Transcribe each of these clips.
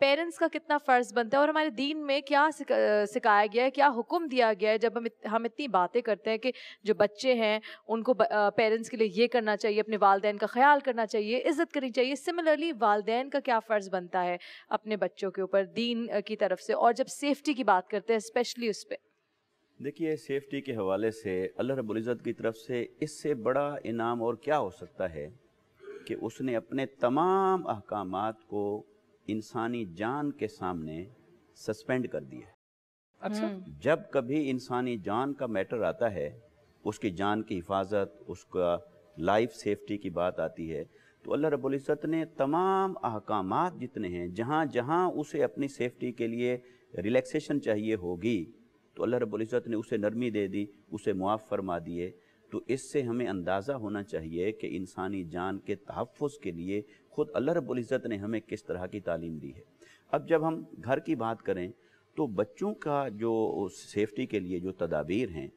Parents का कितना फ़र्ज़ बनता है और हमारे दीन में क्या सिखाया गया है क्या हुक्म दिया गया है जब हम इत, हम इतनी बातें करते हैं कि जो बच्चे हैं उनको पेरेंट्स के लिए ये करना चाहिए अपने वालदेन का ख्याल करना चाहिए इज़्ज़त करनी चाहिए सिमिलरली वालदेन का क्या फ़र्ज़ बनता है अपने बच्चों के ऊपर दीन की तरफ से और जब सेफ्टी की बात करते हैं स्पेशली उस पर देखिए सेफ्टी के हवाले से अल्लाह रबुल्ज़त की तरफ से इससे बड़ा इनाम और क्या हो सकता है कि उसने अपने तमाम अहकाम को इंसानी जान के सामने सस्पेंड कर दिया अच्छा हम्म। जब कभी इंसानी जान का मैटर आता है उसकी जान की हिफाजत उसका लाइफ सेफ्टी की बात आती है तो अल्लाह रबुल्ज़त ने तमाम अहकाम जितने हैं जहाँ जहाँ उसे अपनी सेफ्टी के लिए रिलैक्सेशन चाहिए होगी तो अल्लाह रबुल्ज़त ने उसे नरमी दे दी उसे मुआफ़ फरमा दिए तो इससे हमें अंदाज़ा होना चाहिए कि इंसानी जान के तहफ़ के लिए ख़ुद अल्लाह रबुल्ज़त ने हमें किस तरह की तालीम दी है अब जब हम घर की बात करें तो बच्चों का जो सेफ्टी के लिए जो तदाबीर हैं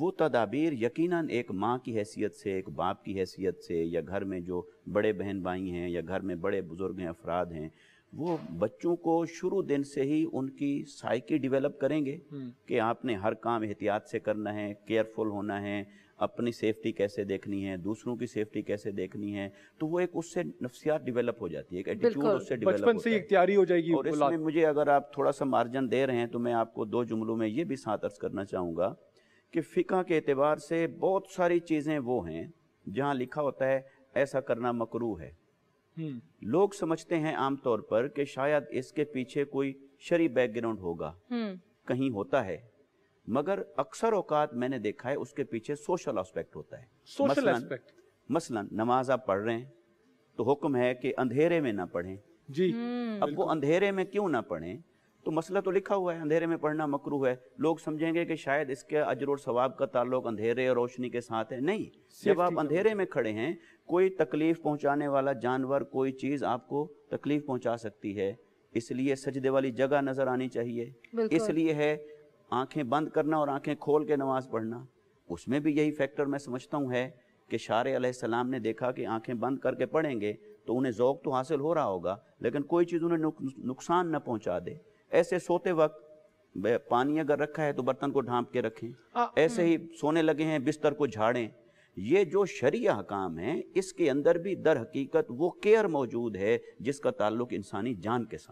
वो तदाबीर यकीनन एक माँ की हैसियत से एक बाप की हैसियत से या घर में जो बड़े बहन भाई हैं या घर में बड़े बुज़ुर्ग हैं अफराद हैं वो बच्चों को शुरू दिन से ही उनकी साइकी डेवलप करेंगे हम्म। कि आपने हर काम एहतियात से करना है केयरफुल होना है अपनी सेफ्टी कैसे देखनी है दूसरों की सेफ्टी कैसे देखनी है तो वो एक उससे नफसियात डेवलप हो जाती है एक एटीट्यूड उससे बचपन से इख्तियारी हो जाएगी और इसमें मुझे अगर आप थोड़ा सा मार्जिन दे रहे हैं तो मैं आपको दो जुमलों में ये भी साथ अर्ज करना चाहूँगा कि फ़िका के अतबार से बहुत सारी चीज़ें वो हैं जहाँ लिखा होता है ऐसा करना मकरू है हम्म। लोग समझते हैं आमतौर पर कि शायद इसके पीछे कोई शरी बैकग्राउंड होगा हम्म। कहीं होता है मगर अक्सर औकात मैंने देखा है उसके पीछे सोशल एस्पेक्ट होता है सोशल एस्पेक्ट मसलन नमाज आप पढ़ रहे हैं तो हुक्म है कि अंधेरे में ना पढ़ें जी अब वो अंधेरे में क्यों ना पढ़ें तो मसला तो लिखा हुआ है अंधेरे में पढ़ना मकरू है लोग समझेंगे कि शायद इसके अजर और सवाब का ताल्लुक अंधेरे और रोशनी के साथ है नहीं जब आप अंधेरे में खड़े हैं कोई तकलीफ पहुंचाने वाला जानवर कोई चीज़ आपको तकलीफ पहुंचा सकती है इसलिए सजदे वाली जगह नजर आनी चाहिए इसलिए है आंखें बंद करना और आंखें खोल के नमाज पढ़ना उसमें भी यही फैक्टर मैं समझता हूँ है कि शार ने देखा कि आंखें बंद करके पढ़ेंगे तो उन्हें जोक तो हासिल हो रहा होगा लेकिन कोई चीज़ उन्हें नुकसान न पहुंचा दे ऐसे सोते वक्त पानी अगर रखा है तो बर्तन को ढांप के रखें आ, हम्म। ऐसे ही सोने लगे हैं बिस्तर को झाड़ें ये जो शरिया काम है इसके अंदर भी दर हकीकत वो केयर मौजूद है जिसका ताल्लुक इंसानी जान के साथ